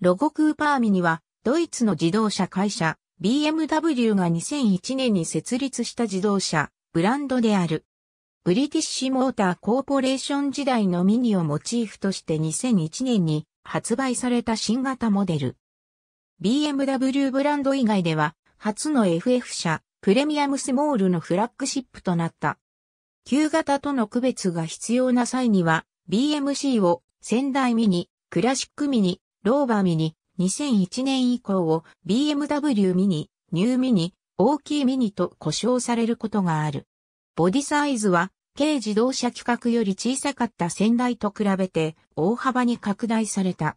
ロゴクーパーミニは、ドイツの自動車会社、BMW が2001年に設立した自動車、ブランドである。ブリティッシュモーターコーポレーション時代のミニをモチーフとして2001年に発売された新型モデル。BMW ブランド以外では、初の FF 車、プレミアムスモールのフラッグシップとなった。旧型との区別が必要な際には、BMC を仙台ミニ、クラシックミニ、ローバーミニ、2001年以降を BMW ミニ、ニューミニ、大きいミニと呼称されることがある。ボディサイズは、軽自動車規格より小さかった先代と比べて大幅に拡大された。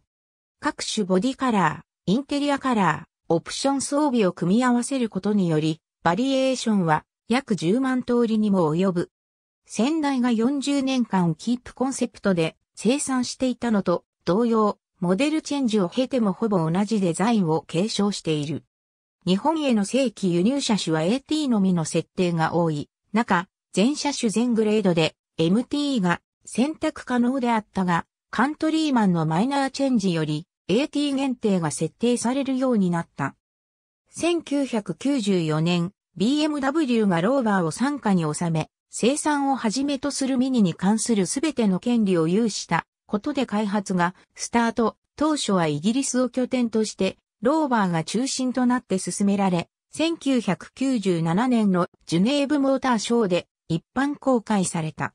各種ボディカラー、インテリアカラー、オプション装備を組み合わせることにより、バリエーションは約10万通りにも及ぶ。先代が40年間キープコンセプトで生産していたのと同様、モデルチェンジを経てもほぼ同じデザインを継承している。日本への正規輸入車種は AT のみの設定が多い中、全車種全グレードで MT が選択可能であったが、カントリーマンのマイナーチェンジより AT 限定が設定されるようになった。1994年、BMW がローバーを傘下に収め、生産をはじめとするミニに関するすべての権利を有したことで開発がスタート当初はイギリスを拠点として、ローバーが中心となって進められ、1997年のジュネーブモーターショーで一般公開された。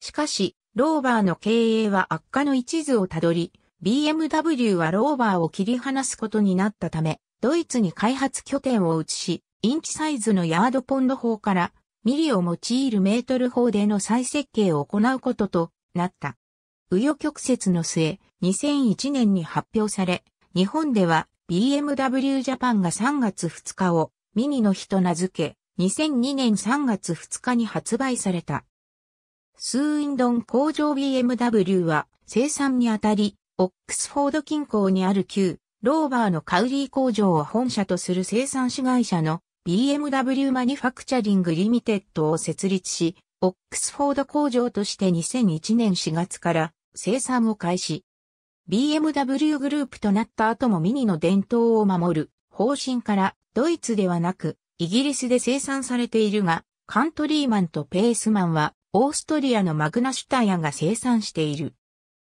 しかし、ローバーの経営は悪化の一途をたどり、BMW はローバーを切り離すことになったため、ドイツに開発拠点を移し、インチサイズのヤードポンド法から、ミリを用いるメートル法での再設計を行うこととなった。紆余曲折の末、2001年に発表され、日本では BMW ジャパンが3月2日をミニの日と名付け、2002年3月2日に発売された。スーインドン工場 BMW は生産にあたり、オックスフォード近郊にある旧ローバーのカウリー工場を本社とする生産子会社の BMW マニファクチャリングリミテッドを設立し、オックスフォード工場として2001年4月から生産を開始。BMW グループとなった後もミニの伝統を守る方針からドイツではなくイギリスで生産されているがカントリーマンとペースマンはオーストリアのマグナシュタイアが生産している。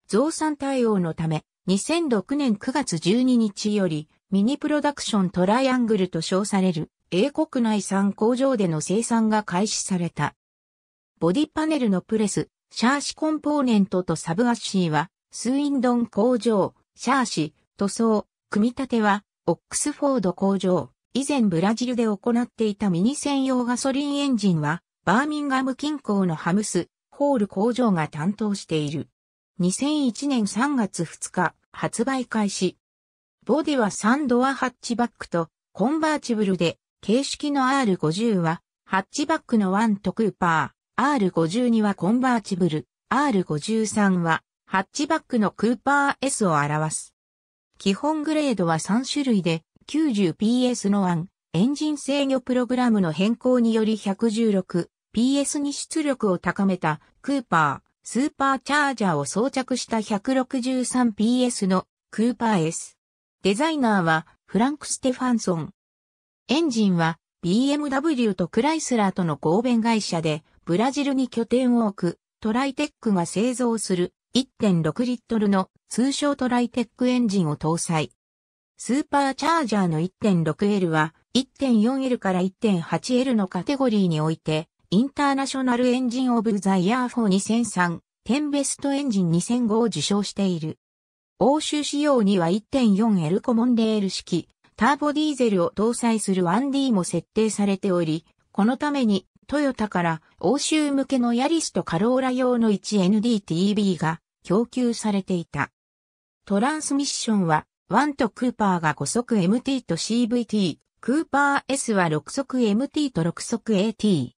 増産対応のため2006年9月12日よりミニプロダクショントライアングルと称される英国内産工場での生産が開始された。ボディパネルのプレス、シャーシコンポーネントとサブアッシーはスウィンドン工場、シャーシ、塗装、組み立ては、オックスフォード工場、以前ブラジルで行っていたミニ専用ガソリンエンジンは、バーミンガム近郊のハムス、ホール工場が担当している。2001年3月2日、発売開始。ボディは3ドアハッチバックと、コンバーチブルで、形式の R50 は、ハッチバックの1とクーパー、R52 はコンバーチブル、R53 はハッチバックのクーパー S を表す。基本グレードは3種類で、90PS の案、エンジン制御プログラムの変更により 116PS に出力を高めたクーパー、スーパーチャージャーを装着した 163PS のクーパー S。デザイナーはフランク・ステファンソン。エンジンは BMW とクライスラーとの合弁会社でブラジルに拠点を置くトライテックが製造する1.6リットルの通称トライテックエンジンを搭載。スーパーチャージャーの 1.6L は 1.4L から 1.8L のカテゴリーにおいて、インターナショナルエンジンオブザイヤー4 2003、テンベストエンジン2005を受賞している。欧州仕様には 1.4L コモンレール式、ターボディーゼルを搭載する 1D も設定されており、このためにトヨタから欧州向けのヤリスとカローラ用の 1NDTB が供給されていた。トランスミッションは、ワンとクーパーが5速 MT と CVT、クーパー S は6速 MT と6速 AT。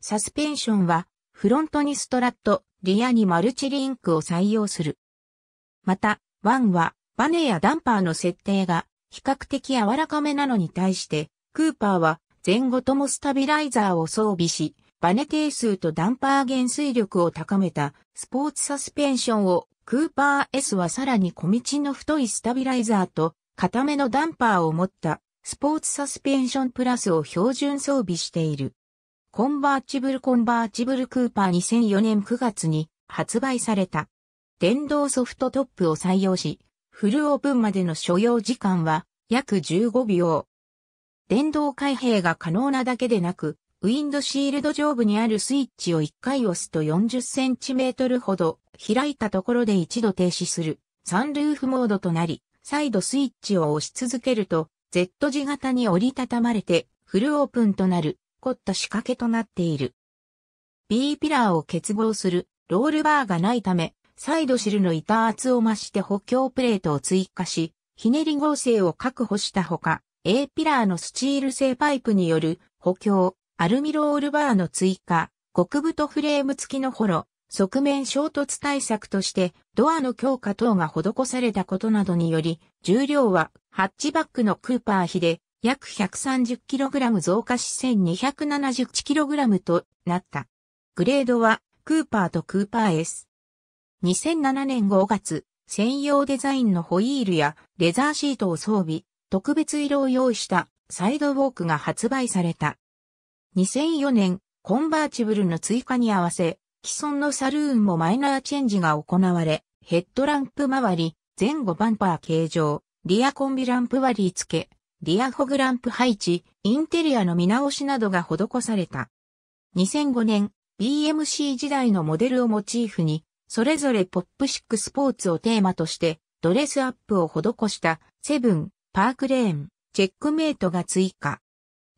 サスペンションは、フロントにストラット、リアにマルチリンクを採用する。また、ワンは、バネやダンパーの設定が、比較的柔らかめなのに対して、クーパーは、前後ともスタビライザーを装備し、バネ定数とダンパー減衰力を高めたスポーツサスペンションをクーパー S はさらに小道の太いスタビライザーと固めのダンパーを持ったスポーツサスペンションプラスを標準装備している。コンバーチブルコンバーチブルクーパー2004年9月に発売された。電動ソフトトップを採用し、フルオープンまでの所要時間は約15秒。電動開閉が可能なだけでなく、ウィンドシールド上部にあるスイッチを1回押すと 40cm ほど開いたところで一度停止するサンルーフモードとなり、再度スイッチを押し続けると Z 字型に折りたたまれてフルオープンとなる凝った仕掛けとなっている。B ピラーを結合するロールバーがないため、サイドシルの板厚を増して補強プレートを追加し、ひねり合成を確保したほか、A ピラーのスチール製パイプによる補強、アルミロールバーの追加、極太フレーム付きのホロ、側面衝突対策としてドアの強化等が施されたことなどにより、重量はハッチバックのクーパー比で約 130kg 増加し 1271kg となった。グレードはクーパーとクーパー S。2007年5月、専用デザインのホイールやレザーシートを装備、特別色を用意したサイドウォークが発売された。2004年、コンバーチブルの追加に合わせ、既存のサルーンもマイナーチェンジが行われ、ヘッドランプ周り、前後バンパー形状、リアコンビランプ割り付け、リアホグランプ配置、インテリアの見直しなどが施された。2005年、BMC 時代のモデルをモチーフに、それぞれポップシックスポーツをテーマとして、ドレスアップを施した、セブン、パークレーン、チェックメイトが追加。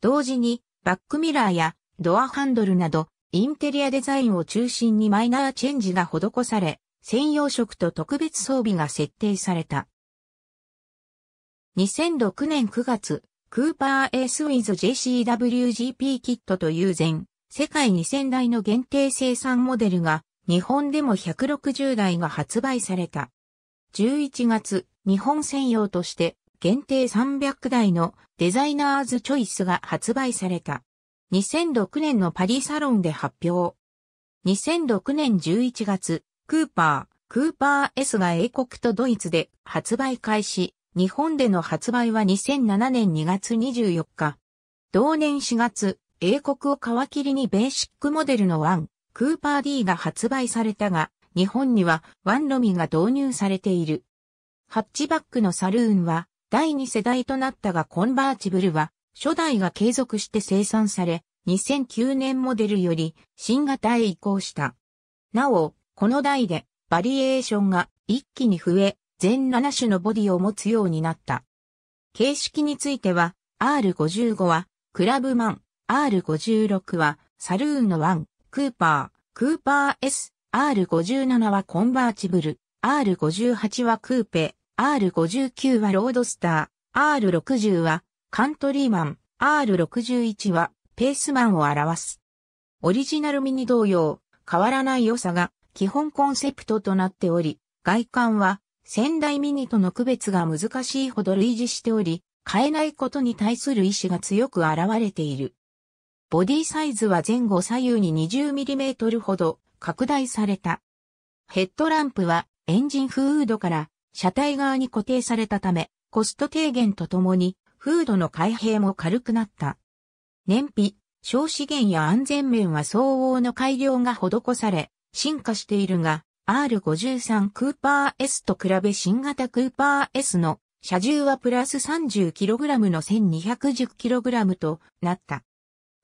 同時に、バックミラーやドアハンドルなど、インテリアデザインを中心にマイナーチェンジが施され、専用色と特別装備が設定された。2006年9月、クーパーエースウィズ JCWGP キットという前、世界2000台の限定生産モデルが日本でも160台が発売された。11月、日本専用として限定300台のデザイナーズチョイスが発売された。2006年のパリサロンで発表。2006年11月、クーパー、クーパー S が英国とドイツで発売開始、日本での発売は2007年2月24日。同年4月、英国を皮切りにベーシックモデルの1、クーパー D が発売されたが、日本には1のみが導入されている。ハッチバックのサルーンは第2世代となったがコンバーチブルは、初代が継続して生産され、2009年モデルより新型へ移行した。なお、この代でバリエーションが一気に増え、全7種のボディを持つようになった。形式については、R55 は、クラブマン、R56 は、サルーンのワン、クーパー、クーパー S、R57 はコンバーチブル、R58 はクーペ、R59 はロードスター、R60 はカントリーマン、R61 はペースマンを表す。オリジナルミニ同様、変わらない良さが基本コンセプトとなっており、外観は仙台ミニとの区別が難しいほど類似しており、変えないことに対する意志が強く現れている。ボディサイズは前後左右に 20mm ほど拡大された。ヘッドランプはエンジンフードから車体側に固定されたため、コスト低減とともに、フードの開閉も軽くなった。燃費、小資源や安全面は相応の改良が施され、進化しているが、R53 クーパー S と比べ新型クーパー S の車重はプラス 30kg の 1210kg となった。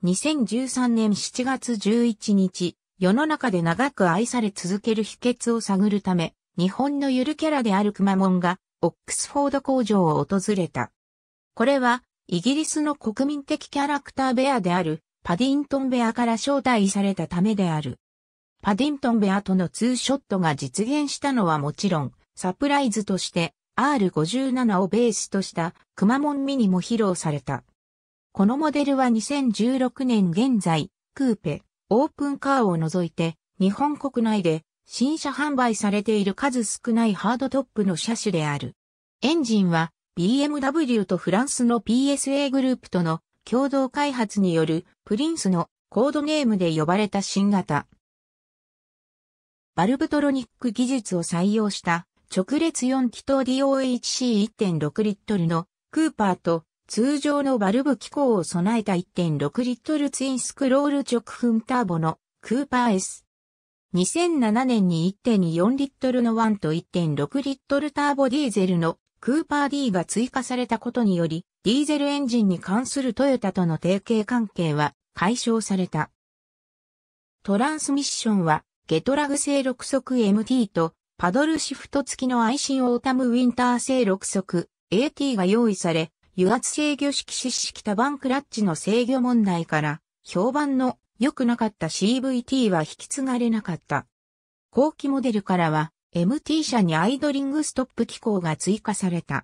2013年7月11日、世の中で長く愛され続ける秘訣を探るため、日本のゆるキャラであるくまモンが、オックスフォード工場を訪れた。これは、イギリスの国民的キャラクターベアである、パディントンベアから招待されたためである。パディントンベアとのツーショットが実現したのはもちろん、サプライズとして R57 をベースとしたくまモンミニも披露された。このモデルは2016年現在、クーペ、オープンカーを除いて、日本国内で新車販売されている数少ないハードトップの車種である。エンジンは BMW とフランスの PSA グループとの共同開発によるプリンスのコードネームで呼ばれた新型。バルブトロニック技術を採用した直列4気筒 DOHC1.6 リットルのクーパーと通常のバルブ機構を備えた1.6リットルツインスクロール直噴ターボのクーパー S 2007年に1.4リットルの1と1.6リットルターボディーゼルのクーパー D が追加されたことにより、ディーゼルエンジンに関するトヨタとの提携関係は解消された。トランスミッションは、ゲトラグ製6速 MT と、パドルシフト付きのアイシンオータムウィンター製6速 AT が用意され、油圧制御式湿式多番クラッチの制御問題から、評判の良くなかった CVT は引き継がれなかった。後期モデルからは MT 車にアイドリングストップ機構が追加された。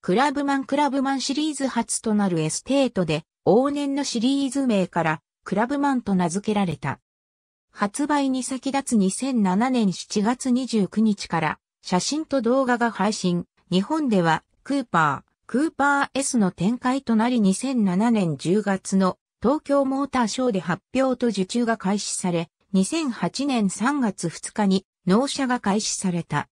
クラブマンクラブマンシリーズ初となるエステートで往年のシリーズ名からクラブマンと名付けられた。発売に先立つ2007年7月29日から写真と動画が配信。日本ではクーパー、クーパー S の展開となり2007年10月の東京モーターショーで発表と受注が開始され、2008年3月2日に納車が開始された。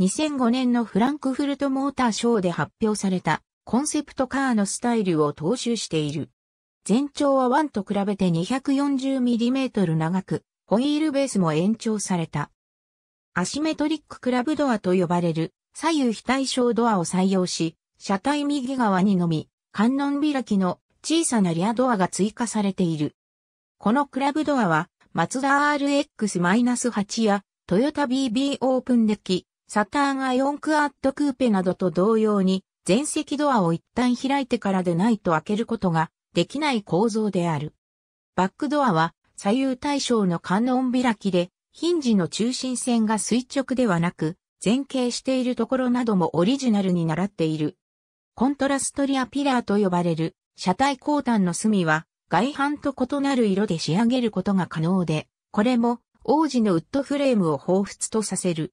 2005年のフランクフルトモーターショーで発表されたコンセプトカーのスタイルを踏襲している。全長は1と比べて 240mm 長く、ホイールベースも延長された。アシメトリッククラブドアと呼ばれる左右非対称ドアを採用し、車体右側にのみ、観音開きの小さなリアドアが追加されている。このクラブドアは、マツダ RX-8 や、トヨタ BB オープンデッキ、サターンアイオンクアットクーペなどと同様に、前席ドアを一旦開いてからでないと開けることができない構造である。バックドアは左右対称の観音開きで、ヒンジの中心線が垂直ではなく、前傾しているところなどもオリジナルに習っている。コントラストリアピラーと呼ばれる車体後端の隅は外反と異なる色で仕上げることが可能で、これも王子のウッドフレームを彷彿とさせる。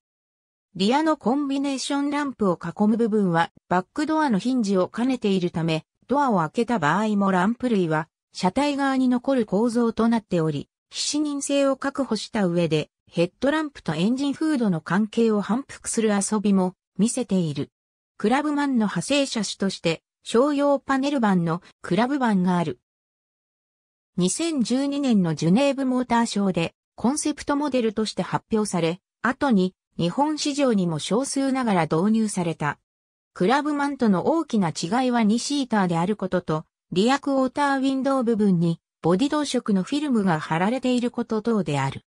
リアのコンビネーションランプを囲む部分はバックドアのヒンジを兼ねているため、ドアを開けた場合もランプ類は車体側に残る構造となっており、非視認性を確保した上で、ヘッドランプとエンジンフードの関係を反復する遊びも見せている。クラブマンの派生車種として商用パネル版のクラブ版がある。2012年のジュネーブモーターショーでコンセプトモデルとして発表され、後に日本市場にも少数ながら導入された。クラブマンとの大きな違いは2シーターであることと、リアクォーターウィンドウ部分にボディ同色のフィルムが貼られていること等である。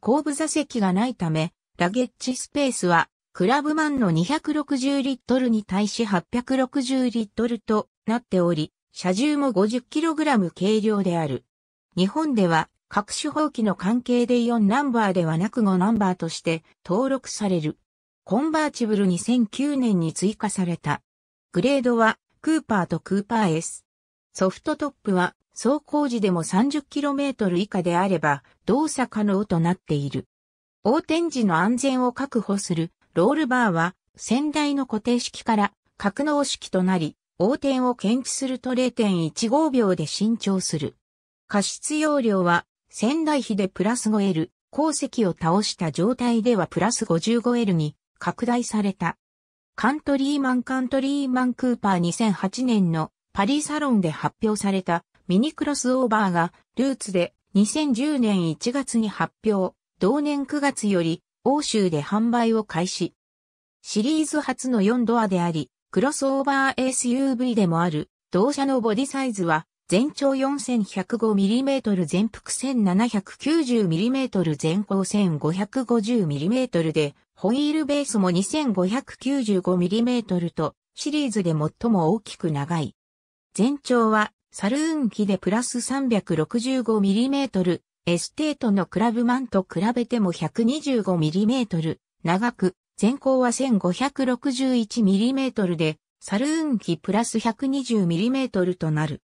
後部座席がないため、ラゲッジスペースはクラブマンの260リットルに対し860リットルとなっており、車重も 50kg 軽量である。日本では各種法規の関係で4ナンバーではなく5ナンバーとして登録される。コンバーチブル2009年に追加された。グレードはクーパーとクーパー S。ソフトトップは走行時でも 30km 以下であれば動作可能となっている。横転時の安全を確保するロールバーは先代の固定式から格納式となり、横転を検知すると0.15秒で伸長する。加湿容量は仙台比でプラス 5L、鉱石を倒した状態ではプラス 55L に拡大された。カントリーマンカントリーマンクーパー2008年のパリサロンで発表されたミニクロスオーバーがルーツで2010年1月に発表、同年9月より欧州で販売を開始。シリーズ初の4ドアであり、クロスオーバー SUV でもある、同社のボディサイズは、全長 4105mm 全幅 1790mm 全高 1550mm で、ホイールベースも 2595mm と、シリーズで最も大きく長い。全長は、サルーン機でプラス 365mm、エステートのクラブマンと比べても 125mm 長く、全高は 1561mm で、サルーン機プラス 120mm となる。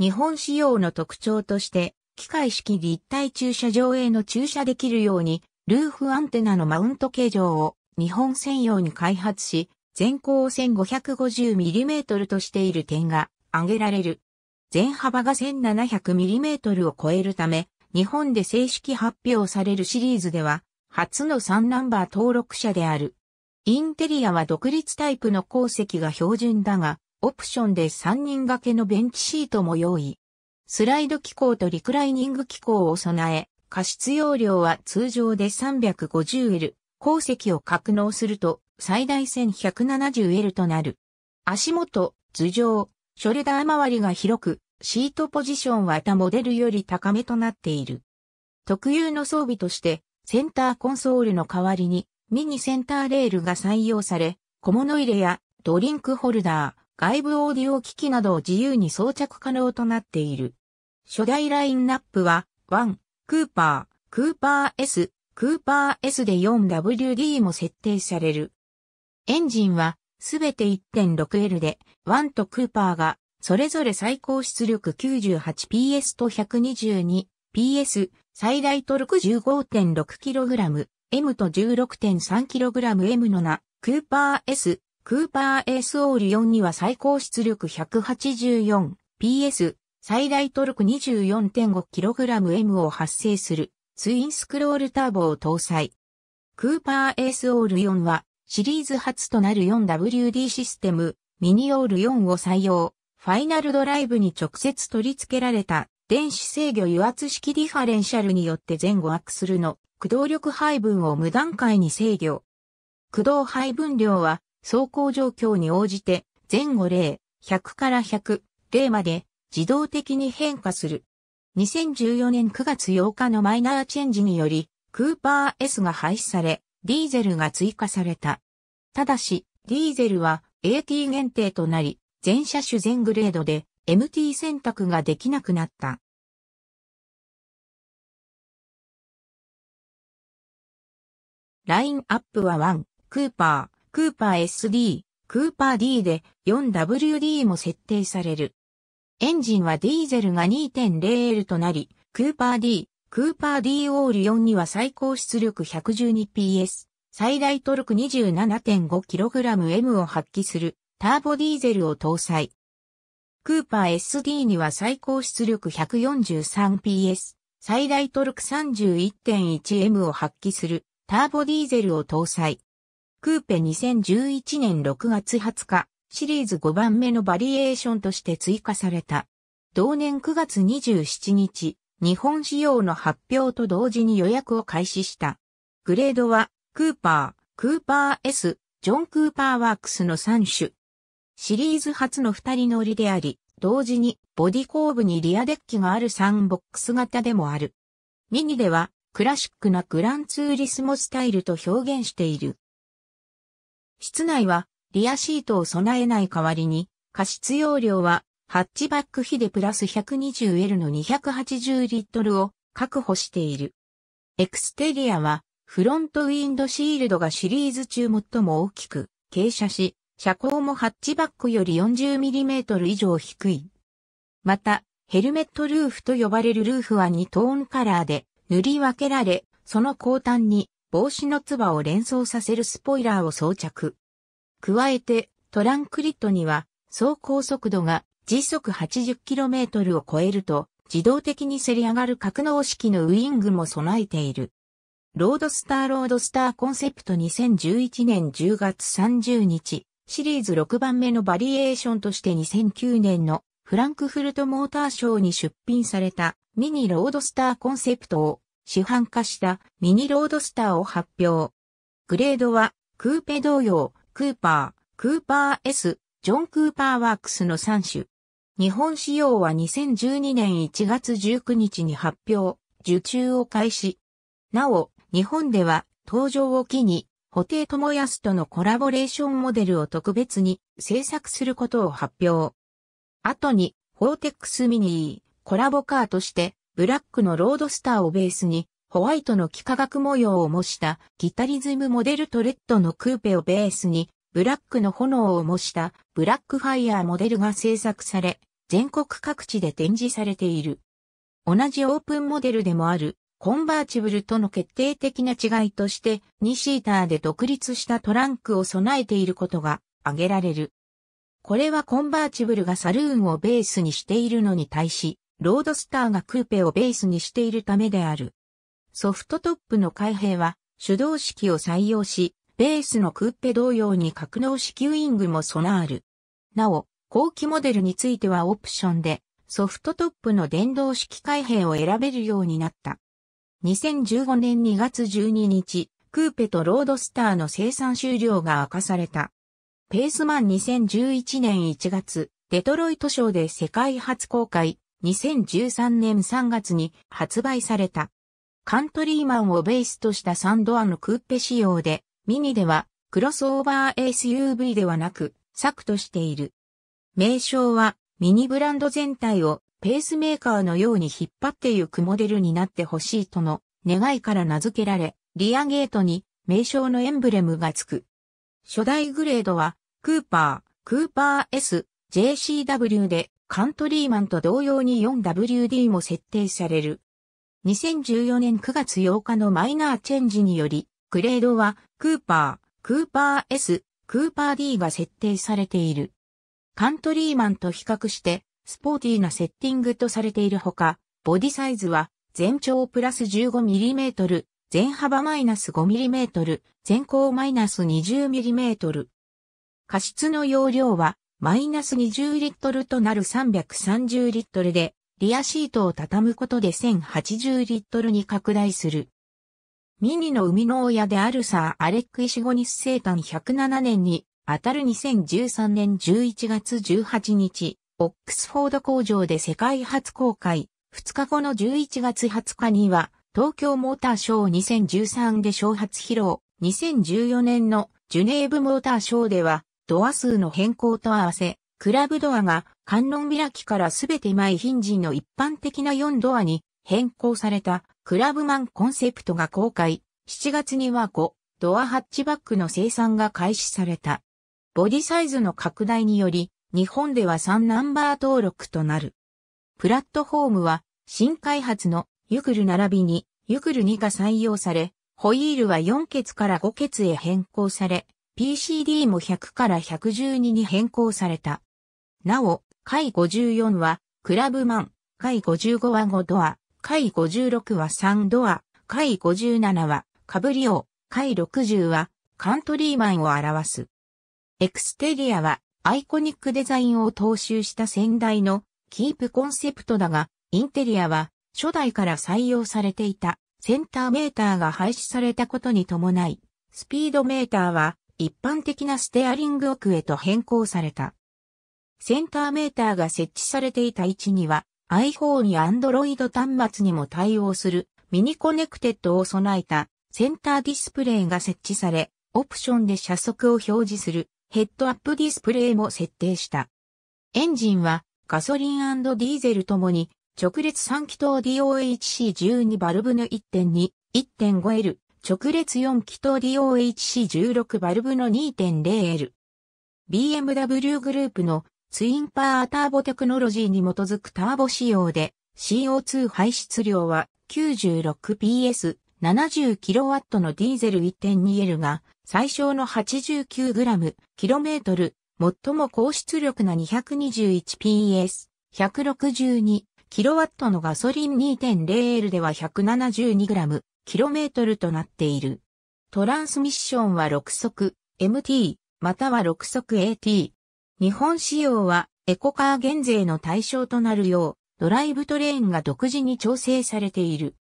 日本仕様の特徴として、機械式立体駐車場への駐車できるように、ルーフアンテナのマウント形状を日本専用に開発し、全高を 1550mm としている点が挙げられる。全幅が 1700mm を超えるため、日本で正式発表されるシリーズでは、初の3ナンバー登録者である。インテリアは独立タイプの鉱石が標準だが、オプションで3人掛けのベンチシートも用意。スライド機構とリクライニング機構を備え、加湿容量は通常で 350L、鉱石を格納すると最大 1170L となる。足元、頭上、ショルダー周りが広く、シートポジションは他モデルより高めとなっている。特有の装備として、センターコンソールの代わりに、ミニセンターレールが採用され、小物入れやドリンクホルダー、外部オーディオ機器などを自由に装着可能となっている。初代ラインナップは、ワン、クーパー、クーパー S、クーパー S で 4WD も設定される。エンジンはすべて 1.6L で、ワンとクーパーがそれぞれ最高出力 98PS と 122PS、最大トルク 15.6kg、M と 16.3kg M のな、クーパー S、クーパーエースオール4には最高出力 184PS、最大トルク 24.5kg M を発生する、ツインスクロールターボを搭載。クーパーエースオール4は、シリーズ初となる 4WD システム、ミニオール4を採用。ファイナルドライブに直接取り付けられた電子制御油圧式ディファレンシャルによって前後アクスルの駆動力配分を無段階に制御。駆動配分量は走行状況に応じて前後0、100から100、0まで自動的に変化する。2014年9月8日のマイナーチェンジにより、クーパー S が廃止され、ディーゼルが追加された。ただし、ディーゼルは AT 限定となり、全車種全グレードで MT 選択ができなくなった。ラインアップは1、クーパー、クーパー SD、クーパー D で 4WD も設定される。エンジンはディーゼルが 2.0L となり、クーパー D、クーパー D オール4には最高出力 112PS、最大トルク 27.5kgM を発揮するターボディーゼルを搭載。クーパー SD には最高出力 143PS、最大トルク 31.1M を発揮するターボディーゼルを搭載。クーペ2011年6月20日、シリーズ5番目のバリエーションとして追加された。同年9月27日、日本仕様の発表と同時に予約を開始した。グレードは、クーパー、クーパー S、ジョン・クーパーワークスの3種。シリーズ初の二人乗りであり、同時にボディ後部にリアデッキがあるサンボックス型でもある。ミニではクラシックなグランツーリスモスタイルと表現している。室内はリアシートを備えない代わりに、過失容量はハッチバック比でプラス 120L の280リットルを確保している。エクステリアはフロントウィンドシールドがシリーズ中最も大きく傾斜し、車高もハッチバックより 40mm 以上低い。また、ヘルメットルーフと呼ばれるルーフは2トーンカラーで塗り分けられ、その後端に帽子のツバを連想させるスポイラーを装着。加えて、トランクリットには走行速度が時速 80km を超えると自動的にせり上がる格納式のウィングも備えている。ロードスターロードスターコンセプト2011年10月30日シリーズ6番目のバリエーションとして2009年のフランクフルトモーターショーに出品されたミニロードスターコンセプトを市販化したミニロードスターを発表。グレードはクーペ同様、クーパー、クーパー S、ジョン・クーパーワークスの3種。日本仕様は2012年1月19日に発表、受注を開始。なお、日本では登場を機に布袋寅泰とのコラボレーションモデルを特別に制作することを発表。後に、フォーテックスミニー、コラボカーとして、ブラックのロードスターをベースに、ホワイトの幾何学模様を模したギタリズムモデルトレッドのクーペをベースに、ブラックの炎を模したブラックファイヤーモデルが制作され、全国各地で展示されている。同じオープンモデルでもあるコンバーチブルとの決定的な違いとして、2シーターで独立したトランクを備えていることが挙げられる。これはコンバーチブルがサルーンをベースにしているのに対し、ロードスターがクーペをベースにしているためである。ソフトトップの開閉は手動式を採用し、ベースのクーペ同様に格納式ウィングも備わる。なお、後期モデルについてはオプションで、ソフトトップの電動式開閉を選べるようになった。2015年2月12日、クーペとロードスターの生産終了が明かされた。ペースマン2011年1月、デトロイト賞で世界初公開、2013年3月に発売された。カントリーマンをベースとしたサンドアのクーペ仕様で、ミニではクロスオーバー SUV ではなく、作としている。名称はミニブランド全体をペースメーカーのように引っ張ってゆくモデルになってほしいとの願いから名付けられ、リアゲートに名称のエンブレムがつく。初代グレードは、クーパー、クーパー S、JCW で、カントリーマンと同様に 4WD も設定される。2014年9月8日のマイナーチェンジにより、グレードは、クーパー、クーパー S、クーパー D が設定されている。カントリーマンと比較して、スポーティーなセッティングとされているほか、ボディサイズは全長プラス 15mm、全幅マイナス 5mm、全高マイナス 20mm。加湿の容量はマイナス20リットルとなる330リットルで、リアシートを畳むことで1080リットルに拡大する。ミニの生みの親であるサー・アレック・イシゴニス生誕107年に、あたる2013年11月18日、オックスフォード工場で世界初公開、2日後の11月20日には、東京モーターショー2013で小発披露、2014年のジュネーブモーターショーでは、ドア数の変更と合わせ、クラブドアが観音開きからすべて前ヒンジの一般的な4ドアに変更されたクラブマンコンセプトが公開、7月には5ドアハッチバックの生産が開始された。ボディサイズの拡大により日本では3ナンバー登録となる。プラットフォームは新開発のユクル並びにユクル2が採用され、ホイールは4ケから5ケへ変更され、PCD も100から112に変更された。なお、回54はクラブマン、回55は5ドア、回56は3ドア、回57はカブリオ、回60はカントリーマンを表す。エクステリアはアイコニックデザインを踏襲した先代のキープコンセプトだが、インテリアは初代から採用されていたセンターメーターが廃止されたことに伴い、スピードメーターは一般的なステアリング奥へと変更された。センターメーターが設置されていた位置には iPhone や Android 端末にも対応するミニコネクテッドを備えたセンターディスプレイが設置され、オプションで車速を表示するヘッドアップディスプレイも設定した。エンジンはガソリンディーゼルともに直列3気筒 DOHC12 バルブの1.2、1.5L、直列4気筒 DOHC16 バルブの 2.0L。BMW グループのツインパーターボテクノロジーに基づくターボ仕様で CO2 排出量は 96PS 70kW のディーゼル 1.2L が最小の 89g/km、最も高出力な 221PS、162kW のガソリン 2.0L では 172g/km となっている。トランスミッションは6速 MT または6速 AT。日本仕様はエコカー減税の対象となるようドライブトレーンが独自に調整されている。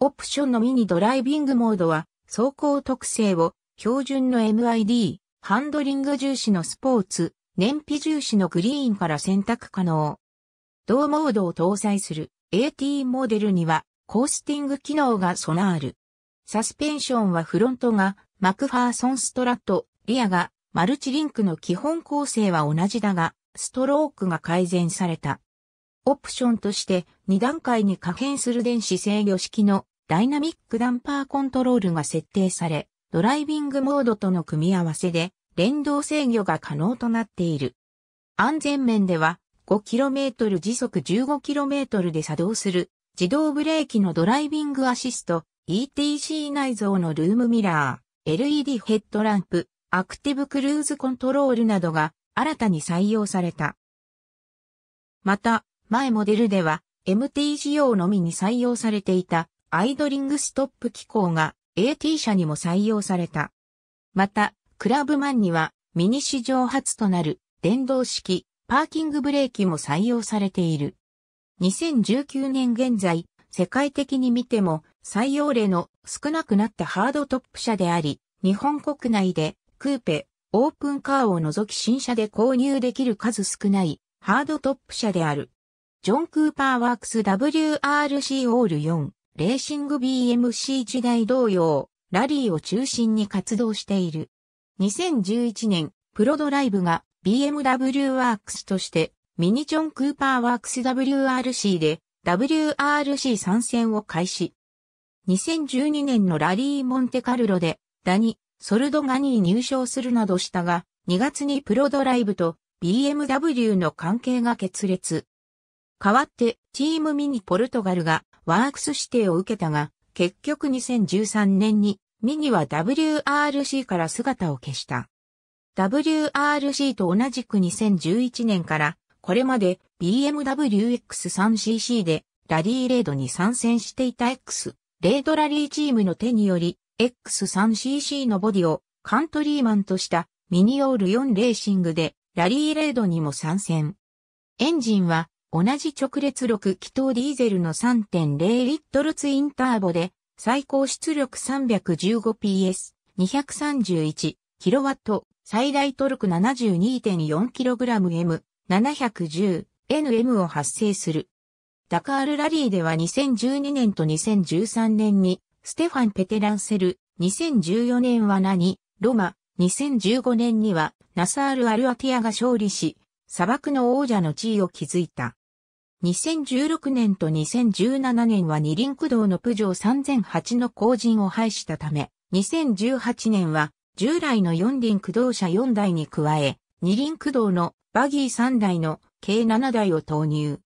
オプションのミニドライビングモードは、走行特性を標準の MID、ハンドリング重視のスポーツ、燃費重視のグリーンから選択可能。同モードを搭載する AT モデルには、コースティング機能が備わる。サスペンションはフロントがマクファーソンストラット、リアがマルチリンクの基本構成は同じだが、ストロークが改善された。オプションとして2段階に可変する電子制御式のダイナミックダンパーコントロールが設定され、ドライビングモードとの組み合わせで連動制御が可能となっている。安全面では 5km 時速 15km で作動する自動ブレーキのドライビングアシスト ETC 内蔵のルームミラー、LED ヘッドランプ、アクティブクルーズコントロールなどが新たに採用された。また、前モデルでは MT 仕様のみに採用されていたアイドリングストップ機構が AT 社にも採用された。また、クラブマンにはミニ市場初となる電動式パーキングブレーキも採用されている。2019年現在、世界的に見ても採用例の少なくなったハードトップ車であり、日本国内でクーペ、オープンカーを除き新車で購入できる数少ないハードトップ車である。ジョン・クーパーワークス WRC オール4レーシング BMC 時代同様、ラリーを中心に活動している。2011年、プロドライブが BMW ワークスとしてミニチョン・クーパーワークス WRC で WRC 参戦を開始。2012年のラリー・モンテカルロでダニ・ソルドガニー入賞するなどしたが、2月にプロドライブと BMW の関係が決裂。代わってチームミニポルトガルがワークス指定を受けたが、結局2013年にミニは WRC から姿を消した。WRC と同じく2011年からこれまで BMW X3cc でラリーレードに参戦していた X レードラリーチームの手により X3cc のボディをカントリーマンとしたミニオール4レーシングでラリーレードにも参戦。エンジンは同じ直列6気筒ディーゼルの3.0リットルツインターボで、最高出力 315PS231kW、最大トルク 72.4kgM710NM を発生する。ダカールラリーでは2012年と2013年に、ステファン・ペテランセル、2014年はナニ、ロマ、2015年には、ナサール・アルアティアが勝利し、砂漠の王者の地位を築いた。2016年と2017年は二輪駆動のプジョー3008の後陣を廃したため、2018年は従来の四輪駆動車4台に加え、二輪駆動のバギー3台の計7台を投入。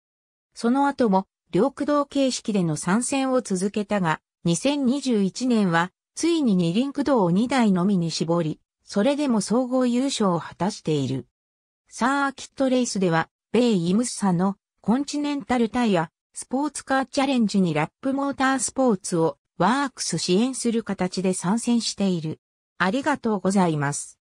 その後も両駆動形式での参戦を続けたが、2021年はついに二輪駆動を2台のみに絞り、それでも総合優勝を果たしている。サーキットレースでは、米イムスサのコンチネンタルタイヤ、スポーツカーチャレンジにラップモータースポーツをワークス支援する形で参戦している。ありがとうございます。